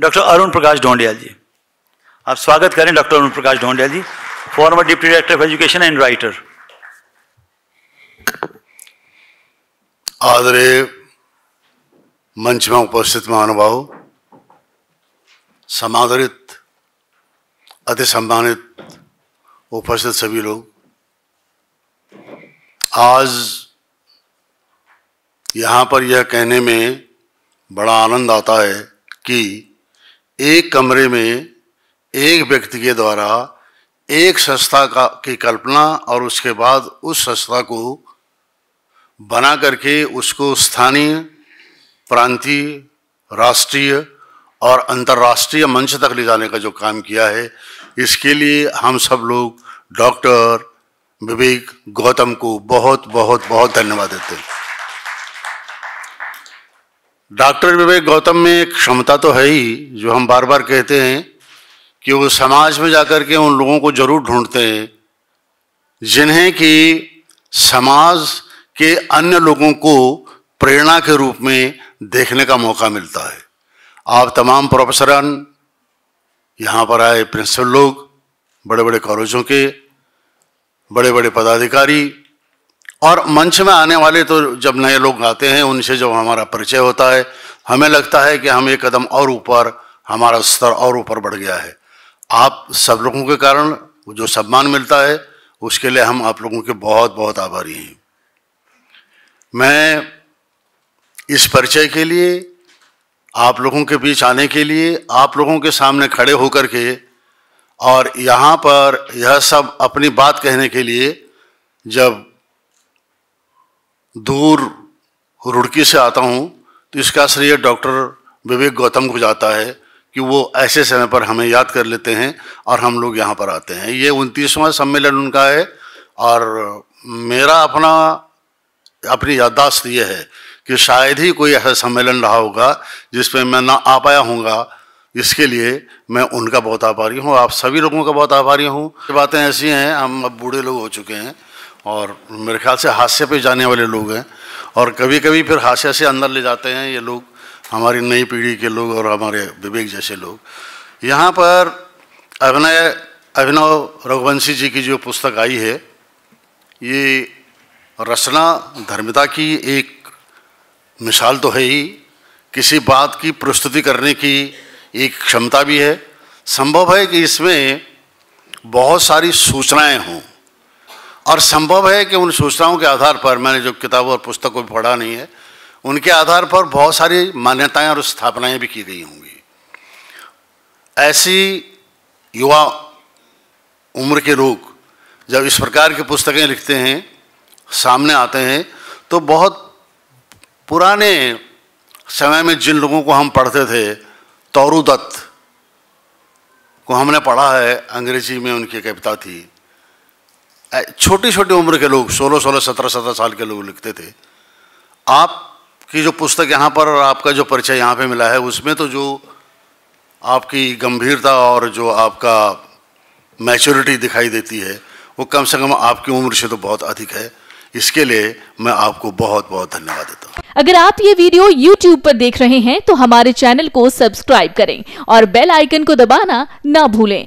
doctor Arun Prakash Dhondiyal ji आप स्वागत करें doctor Arun Prakash Dhondiyal ji former deputy director of education and writer आदरे मंच में उपस्थित महानुभाव समादरित अति सम्मानित उपस्थित सभी लोग आज यहाँ पर यह कहने में बड़ा आनंद आता है कि एक कमरे में एक व्यक्ति के द्वारा एक संस्था का की कल्पना और उसके बाद उस संस्था को बना करके उसको स्थानीय प्रांतीय राष्ट्रीय और अंतर्राष्ट्रीय मंच तक ले जाने का जो काम किया है इसके लिए हम सब लोग डॉक्टर विवेक गौतम को बहुत बहुत बहुत धन्यवाद देते हैं डॉक्टर विवेक गौतम में एक क्षमता तो है ही जो हम बार बार कहते हैं कि वो समाज में जाकर के उन लोगों को ज़रूर ढूंढते हैं जिन्हें कि समाज के अन्य लोगों को प्रेरणा के रूप में देखने का मौका मिलता है आप तमाम प्रोफेसरान यहाँ पर आए प्रिंसिपल लोग बड़े बड़े कॉलेजों के बड़े बड़े पदाधिकारी और मंच में आने वाले तो जब नए लोग आते हैं उनसे जब हमारा परिचय होता है हमें लगता है कि हम एक कदम और ऊपर हमारा स्तर और ऊपर बढ़ गया है आप सब लोगों के कारण जो सम्मान मिलता है उसके लिए हम आप लोगों के बहुत बहुत आभारी हैं मैं इस परिचय के लिए आप लोगों के बीच आने के लिए आप लोगों के सामने खड़े होकर के और यहाँ पर यह सब अपनी बात कहने के लिए जब दूर रुड़की से आता हूँ तो इसका श्रेय डॉक्टर विवेक गौतम को जाता है कि वो ऐसे समय पर हमें याद कर लेते हैं और हम लोग यहाँ पर आते हैं ये उनतीसवां सम्मेलन उनका है और मेरा अपना अपनी याददाश्त ये है कि शायद ही कोई ऐसा सम्मेलन रहा होगा जिसमें मैं ना आ पाया हूँगा इसके लिए मैं उनका बहुत आभारी हूँ आप सभी लोगों का बहुत आभारी हूँ बातें ऐसी हैं हम अब बूढ़े लोग हो चुके हैं और मेरे ख्याल से हास्य पे जाने वाले लोग हैं और कभी कभी फिर हास्य से अंदर ले जाते हैं ये लोग हमारी नई पीढ़ी के लोग और हमारे विवेक जैसे लोग यहाँ पर अभिनय अभिनव रघुवंशी जी की जो पुस्तक आई है ये रचना धर्मिता की एक मिसाल तो है ही किसी बात की प्रस्तुति करने की एक क्षमता भी है संभव है कि इसमें बहुत सारी सूचनाएं हों और संभव है कि उन सूचनाओं के आधार पर मैंने जो किताबों और पुस्तक को पढ़ा नहीं है उनके आधार पर बहुत सारी मान्यताएं और स्थापनाएं भी की गई होंगी ऐसी युवा उम्र के लोग जब इस प्रकार की पुस्तकें लिखते हैं सामने आते हैं तो बहुत पुराने समय में जिन लोगों को हम पढ़ते थे तौरुदत्त को हमने पढ़ा है अंग्रेजी में उनकी कविता थी छोटी छोटी उम्र के लोग 16 16 17 17 साल के लोग लिखते थे आपकी जो पुस्तक यहाँ पर और आपका जो परिचय यहाँ पे मिला है उसमें तो जो आपकी गंभीरता और जो आपका मैच्योरिटी दिखाई देती है वो कम से कम आपकी उम्र से तो बहुत अधिक है इसके लिए मैं आपको बहुत बहुत धन्यवाद देता हूँ अगर आप ये वीडियो YouTube पर देख रहे हैं तो हमारे चैनल को सब्सक्राइब करें और बेल आइकन को दबाना ना भूलें